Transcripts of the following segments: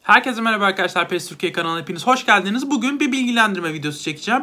Herkese merhaba arkadaşlar PES Türkiye kanalına hepiniz hoş geldiniz. Bugün bir bilgilendirme videosu çekeceğim.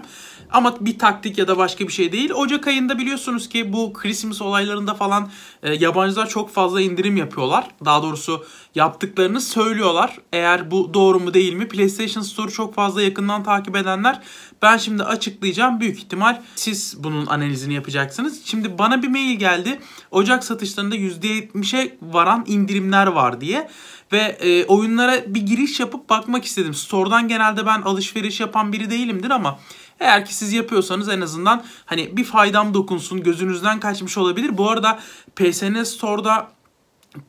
Ama bir taktik ya da başka bir şey değil. Ocak ayında biliyorsunuz ki bu Christmas olaylarında falan e, yabancılar çok fazla indirim yapıyorlar. Daha doğrusu yaptıklarını söylüyorlar. Eğer bu doğru mu değil mi? PlayStation Store'u çok fazla yakından takip edenler ben şimdi açıklayacağım. Büyük ihtimal siz bunun analizini yapacaksınız. Şimdi bana bir mail geldi. Ocak satışlarında %70'e varan indirimler var diye. Ve e, oyunlara bir giriş yapıp bakmak istedim. Store'dan genelde ben alışveriş yapan biri değilimdir ama eğer ki siz yapıyorsanız en azından hani bir faydam dokunsun gözünüzden kaçmış olabilir. Bu arada PSN Store'da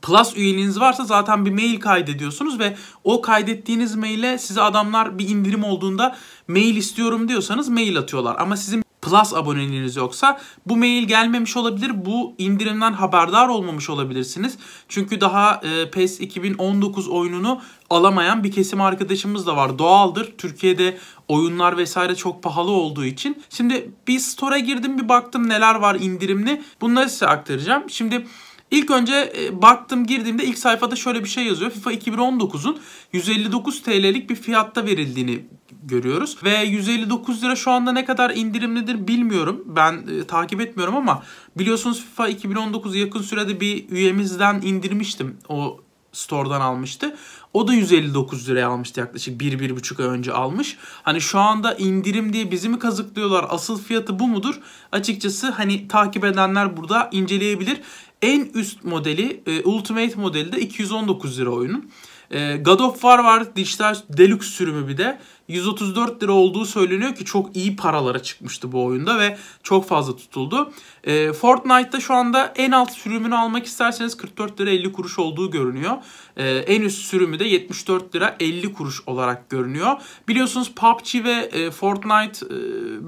Plus üyeliğiniz varsa zaten bir mail kaydediyorsunuz ve o kaydettiğiniz maile size adamlar bir indirim olduğunda mail istiyorum diyorsanız mail atıyorlar. Ama sizin Plus aboneliğiniz yoksa bu mail gelmemiş olabilir. Bu indirimden haberdar olmamış olabilirsiniz. Çünkü daha e, PES 2019 oyununu alamayan bir kesim arkadaşımız da var. Doğaldır. Türkiye'de oyunlar vesaire çok pahalı olduğu için. Şimdi bir store'a girdim bir baktım neler var indirimli. Bunları size aktaracağım. Şimdi İlk önce e, baktım girdiğimde ilk sayfada şöyle bir şey yazıyor. FIFA 2019'un 159 TL'lik bir fiyatta verildiğini görüyoruz. Ve 159 lira şu anda ne kadar indirimlidir bilmiyorum. Ben e, takip etmiyorum ama biliyorsunuz FIFA 2019 yakın sürede bir üyemizden indirmiştim. O store'dan almıştı. O da 159 liraya almıştı yaklaşık 1-1,5 ay önce almış. Hani şu anda indirim diye bizi mi kazıklıyorlar? Asıl fiyatı bu mudur? Açıkçası hani takip edenler burada inceleyebilir. En üst modeli e, Ultimate modeli de 219 lira oyunun. E, God of War var dijital deluxe sürümü bir de. 134 lira olduğu söyleniyor ki çok iyi paralara çıkmıştı bu oyunda ve çok fazla tutuldu. E, Fortnite'da şu anda en alt sürümünü almak isterseniz 44 lira 50 kuruş olduğu görünüyor. E, en üst sürümü de 74 lira 50 kuruş olarak görünüyor. Biliyorsunuz PUBG ve e, Fortnite e,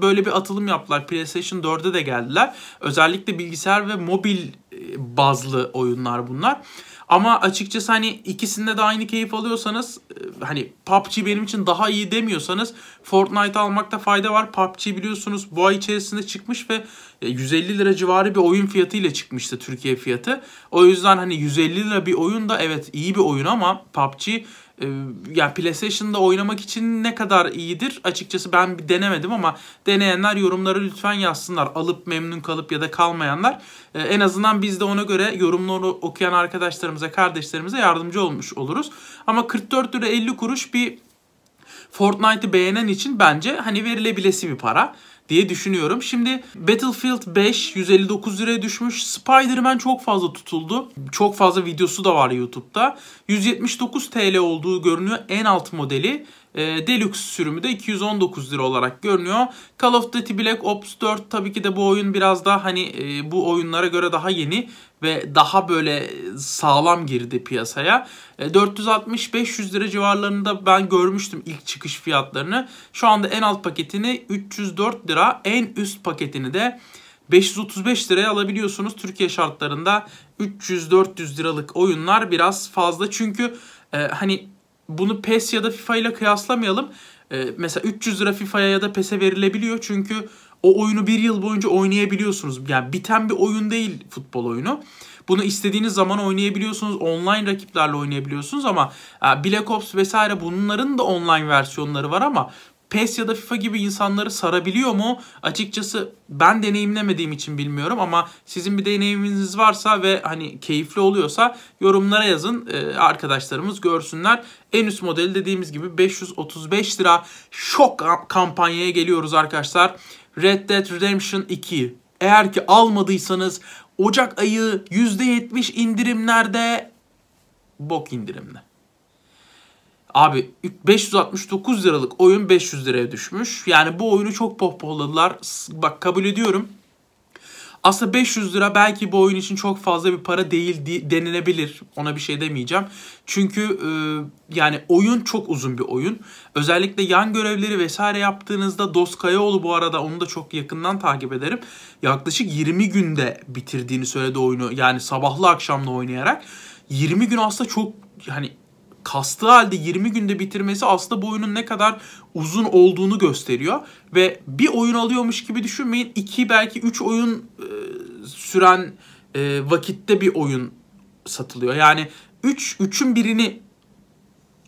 böyle bir atılım yaptılar. PlayStation 4'e de geldiler. Özellikle bilgisayar ve mobil e, bazlı oyunlar bunlar. Ama açıkçası hani ikisinde de aynı keyif alıyorsanız e, hani PUBG benim için daha iyi demiyorsanız Fortnite almakta fayda var. PUBG biliyorsunuz bu ay içerisinde çıkmış ve 150 e, lira civarı bir oyun fiyatı ile çıkmıştı Türkiye fiyatı. O yüzden hani 150 lira bir oyun da evet iyi bir oyun ama PUBG ee, yani PlayStation'da oynamak için ne kadar iyidir açıkçası ben bir denemedim ama deneyenler yorumları lütfen yazsınlar. Alıp memnun kalıp ya da kalmayanlar ee, en azından biz de ona göre yorumları okuyan arkadaşlarımıza, kardeşlerimize yardımcı olmuş oluruz. Ama 44 lira 50 kuruş bir Fortnite'ı beğenen için bence hani verilebilesi bir para diye düşünüyorum. Şimdi Battlefield 5 159 liraya düşmüş. Spider-Man çok fazla tutuldu. Çok fazla videosu da var YouTube'da. 179 TL olduğu görünüyor en alt modeli. Ee, deluxe sürümü de 219 lira olarak görünüyor. Call of Duty Black Ops 4 tabii ki de bu oyun biraz daha hani e, bu oyunlara göre daha yeni ve daha böyle sağlam girdi piyasaya. 460-500 e, lira civarlarında ben görmüştüm ilk çıkış fiyatlarını. Şu anda en alt paketini 304 lira, en üst paketini de 535 liraya alabiliyorsunuz. Türkiye şartlarında 300-400 liralık oyunlar biraz fazla. Çünkü e, hani bunu PES ya da FIFA ile kıyaslamayalım. E, mesela 300 lira FIFA'ya ya da PES'e verilebiliyor. Çünkü o oyunu bir yıl boyunca oynayabiliyorsunuz. Yani biten bir oyun değil futbol oyunu. Bunu istediğiniz zaman oynayabiliyorsunuz. Online rakiplerle oynayabiliyorsunuz ama e, Black Ops vesaire bunların da online versiyonları var ama PES ya da FIFA gibi insanları sarabiliyor mu? Açıkçası ben deneyimlemediğim için bilmiyorum ama sizin bir deneyiminiz varsa ve hani keyifli oluyorsa yorumlara yazın e, arkadaşlarımız görsünler. En üst modeli dediğimiz gibi 535 lira şok kampanyaya geliyoruz arkadaşlar. Red Dead Redemption 2. Eğer ki almadıysanız Ocak ayı %70 indirimlerde bok indirimli. Abi 569 liralık oyun 500 liraya düşmüş. Yani bu oyunu çok pohpohladılar. Bak kabul ediyorum. Aslında 500 lira belki bu oyun için çok fazla bir para değil denilebilir. Ona bir şey demeyeceğim. Çünkü e, yani oyun çok uzun bir oyun. Özellikle yan görevleri vesaire yaptığınızda Dost Kayaoğlu bu arada onu da çok yakından takip ederim. Yaklaşık 20 günde bitirdiğini söyledi oyunu. Yani sabahlı akşamla oynayarak. 20 gün aslında çok yani kastığı halde 20 günde bitirmesi aslında bu oyunun ne kadar uzun olduğunu gösteriyor. Ve bir oyun alıyormuş gibi düşünmeyin. 2 belki 3 oyun e, süren e, vakitte bir oyun satılıyor. Yani 3 üç, 3'ün birini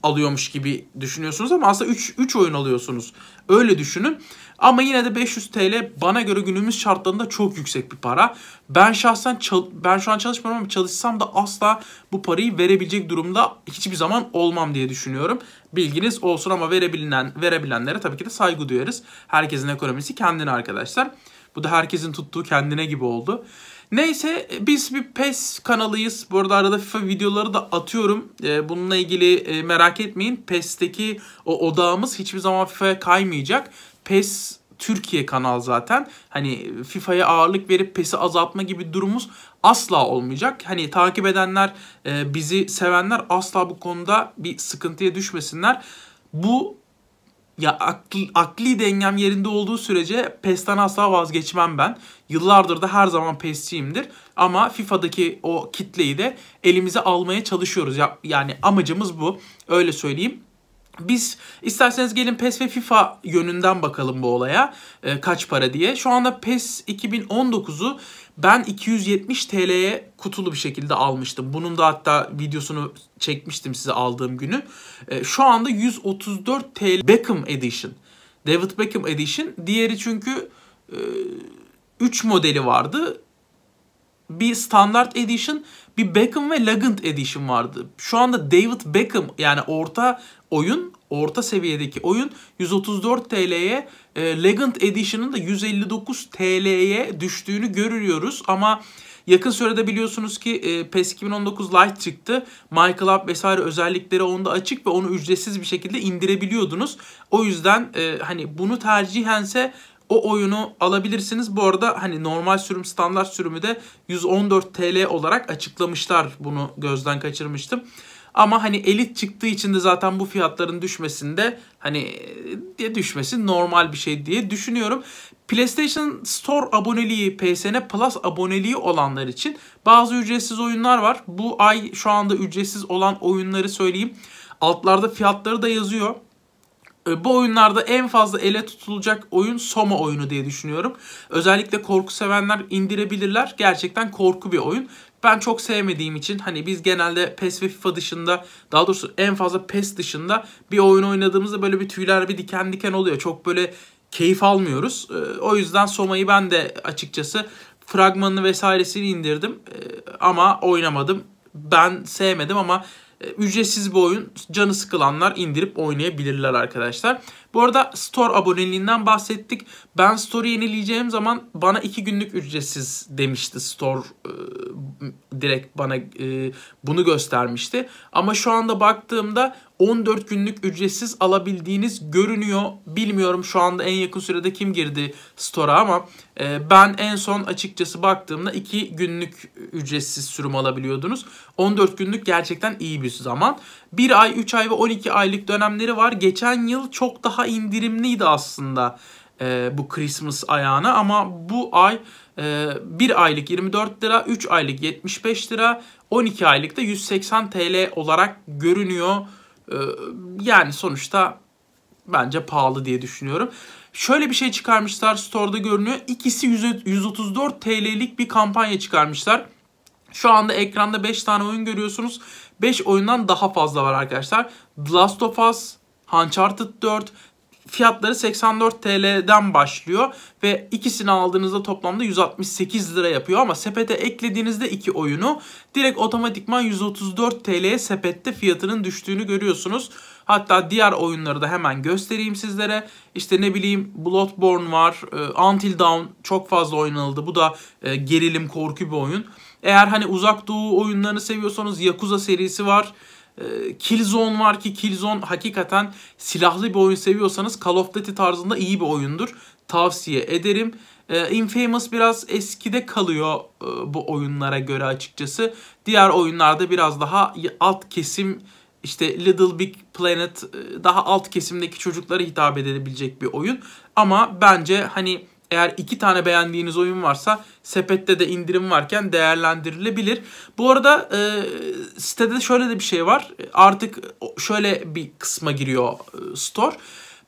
alıyormuş gibi düşünüyorsunuz ama aslında 3 3 oyun alıyorsunuz. Öyle düşünün. Ama yine de 500 TL bana göre günümüz şartlarında çok yüksek bir para. Ben şahsen ben şu an çalışmıyorum ama çalışsam da asla bu parayı verebilecek durumda hiçbir zaman olmam diye düşünüyorum. Bilginiz olsun ama verebilen verebilenlere tabii ki de saygı duyarız. Herkesin ekonomisi kendine arkadaşlar. Bu da herkesin tuttuğu kendine gibi oldu. Neyse biz bir PES kanalıyız. Bu arada arada FIFA videoları da atıyorum. Ee, bununla ilgili e, merak etmeyin. PES'teki o odağımız hiçbir zaman FIFA'ya kaymayacak. PES Türkiye kanal zaten. Hani FIFA'ya ağırlık verip PES'i azaltma gibi durumumuz asla olmayacak. Hani takip edenler, e, bizi sevenler asla bu konuda bir sıkıntıya düşmesinler. Bu ya akli, akli dengem yerinde olduğu sürece PES'ten asla vazgeçmem ben. Yıllardır da her zaman PES'ciyimdir. Ama FIFA'daki o kitleyi de elimize almaya çalışıyoruz. Ya, yani amacımız bu. Öyle söyleyeyim. Biz isterseniz gelin PES ve FIFA yönünden bakalım bu olaya e, kaç para diye. Şu anda PES 2019'u ben 270 TL'ye kutulu bir şekilde almıştım. Bunun da hatta videosunu çekmiştim size aldığım günü. E, şu anda 134 TL Beckham Edition. David Beckham Edition. Diğeri çünkü e, 3 modeli vardı bir standart edition, bir Beckham ve Legend edition vardı. Şu anda David Beckham yani orta oyun, orta seviyedeki oyun 134 TL'ye, e, Legend edition'ın da 159 TL'ye düştüğünü görüyoruz ama Yakın sürede biliyorsunuz ki e, PES 2019 Lite çıktı. Michael Up vesaire özellikleri onda açık ve onu ücretsiz bir şekilde indirebiliyordunuz. O yüzden e, hani bunu tercihense o oyunu alabilirsiniz. Bu arada hani normal sürüm standart sürümü de 114 TL olarak açıklamışlar. Bunu gözden kaçırmıştım. Ama hani elit çıktığı için de zaten bu fiyatların düşmesinde hani e, diye düşmesi normal bir şey diye düşünüyorum. PlayStation Store aboneliği, PSN Plus aboneliği olanlar için bazı ücretsiz oyunlar var. Bu ay şu anda ücretsiz olan oyunları söyleyeyim. Altlarda fiyatları da yazıyor. Ee, bu oyunlarda en fazla ele tutulacak oyun Soma oyunu diye düşünüyorum. Özellikle korku sevenler indirebilirler. Gerçekten korku bir oyun. Ben çok sevmediğim için hani biz genelde PES ve FIFA dışında daha doğrusu en fazla PES dışında bir oyun oynadığımızda böyle bir tüyler bir diken diken oluyor. Çok böyle keyif almıyoruz. Ee, o yüzden Soma'yı ben de açıkçası fragmanını vesairesini indirdim ee, ama oynamadım. Ben sevmedim ama e, ücretsiz bir oyun. Canı sıkılanlar indirip oynayabilirler arkadaşlar. Bu arada Store aboneliğinden bahsettik. Ben Store'u yenileyeceğim zaman bana 2 günlük ücretsiz demişti Store. E, direkt bana e, bunu göstermişti. Ama şu anda baktığımda 14 günlük ücretsiz alabildiğiniz görünüyor. Bilmiyorum şu anda en yakın sürede kim girdi store'a ama e, ben en son açıkçası baktığımda 2 günlük ücretsiz sürüm alabiliyordunuz. 14 günlük gerçekten iyi bir zaman. 1 ay, 3 ay ve 12 aylık dönemleri var. Geçen yıl çok daha indirimliydi aslında e, bu Christmas ayağına ama bu ay 1 e, aylık 24 lira, 3 aylık 75 lira, 12 aylık da 180 TL olarak görünüyor. Ee, yani sonuçta bence pahalı diye düşünüyorum. Şöyle bir şey çıkarmışlar store'da görünüyor. İkisi 134 TL'lik bir kampanya çıkarmışlar. Şu anda ekranda 5 tane oyun görüyorsunuz. 5 oyundan daha fazla var arkadaşlar. The Last of Us, Uncharted 4, fiyatları 84 TL'den başlıyor ve ikisini aldığınızda toplamda 168 lira yapıyor ama sepete eklediğinizde iki oyunu direkt otomatikman 134 TL'ye sepette fiyatının düştüğünü görüyorsunuz. Hatta diğer oyunları da hemen göstereyim sizlere. İşte ne bileyim Bloodborne var, e, Until Dawn çok fazla oynanıldı. Bu da e, gerilim korku bir oyun. Eğer hani uzak doğu oyunlarını seviyorsanız Yakuza serisi var. Ee, Killzone var ki Killzone hakikaten silahlı bir oyun seviyorsanız Call of Duty tarzında iyi bir oyundur. Tavsiye ederim. Ee, Infamous biraz eskide kalıyor e, bu oyunlara göre açıkçası. Diğer oyunlarda biraz daha alt kesim işte Little Big Planet e, daha alt kesimdeki çocuklara hitap edebilecek bir oyun. Ama bence hani eğer iki tane beğendiğiniz oyun varsa sepette de indirim varken değerlendirilebilir. Bu arada e, sitede şöyle de bir şey var. Artık şöyle bir kısma giriyor e, store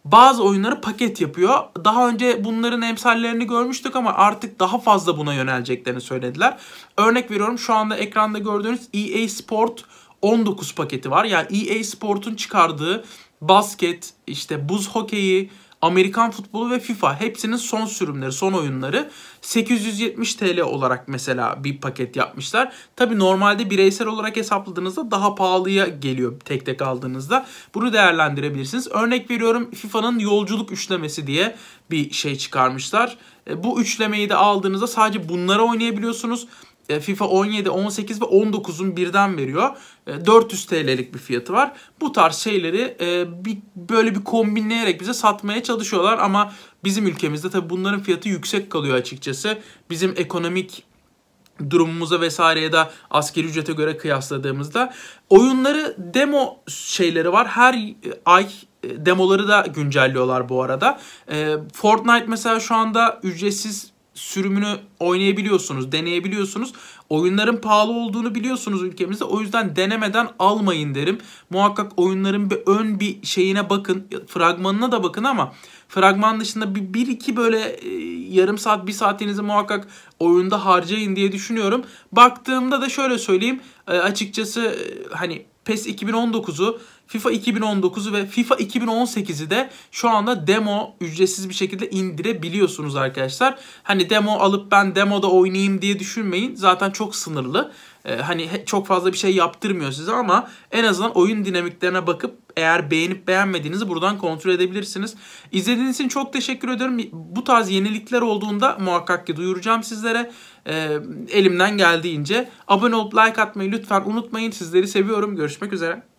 bazı oyunları paket yapıyor. Daha önce bunların emsallerini görmüştük ama artık daha fazla buna yöneleceklerini söylediler. Örnek veriyorum şu anda ekranda gördüğünüz EA Sport 19 paketi var. Yani EA Sport'un çıkardığı basket, işte buz hokeyi, Amerikan futbolu ve FIFA hepsinin son sürümleri, son oyunları 870 TL olarak mesela bir paket yapmışlar. Tabi normalde bireysel olarak hesapladığınızda daha pahalıya geliyor tek tek aldığınızda. Bunu değerlendirebilirsiniz. Örnek veriyorum FIFA'nın yolculuk üçlemesi diye bir şey çıkarmışlar. E, bu üçlemeyi de aldığınızda sadece bunlara oynayabiliyorsunuz. E, FIFA 17, 18 ve 19'un birden veriyor. 400 e, TL'lik bir fiyatı var. Bu tarz şeyleri e, bir, böyle bir kombinleyerek bize satmaya çalışıyorlar ama bizim ülkemizde tabii bunların fiyatı yüksek kalıyor açıkçası. Bizim ekonomik durumumuza vesaire ya askeri ücrete göre kıyasladığımızda oyunları demo şeyleri var. Her ay demoları da güncelliyorlar bu arada. Fortnite mesela şu anda ücretsiz sürümünü oynayabiliyorsunuz, deneyebiliyorsunuz. Oyunların pahalı olduğunu biliyorsunuz ülkemizde. O yüzden denemeden almayın derim. Muhakkak oyunların bir ön bir şeyine bakın, fragmanına da bakın ama fragman dışında bir, bir iki böyle e, yarım saat, bir saatinizi muhakkak oyunda harcayın diye düşünüyorum. Baktığımda da şöyle söyleyeyim. E, açıkçası e, hani PES 2019'u FIFA 2019'u ve FIFA 2018'i de şu anda demo ücretsiz bir şekilde indirebiliyorsunuz arkadaşlar. Hani demo alıp ben demoda oynayayım diye düşünmeyin. Zaten çok sınırlı. Ee, hani çok fazla bir şey yaptırmıyor size ama en azından oyun dinamiklerine bakıp eğer beğenip beğenmediğinizi buradan kontrol edebilirsiniz. İzlediğiniz için çok teşekkür ederim. Bu tarz yenilikler olduğunda muhakkak ki duyuracağım sizlere. Ee, elimden geldiğince abone olup like atmayı lütfen unutmayın. Sizleri seviyorum. Görüşmek üzere.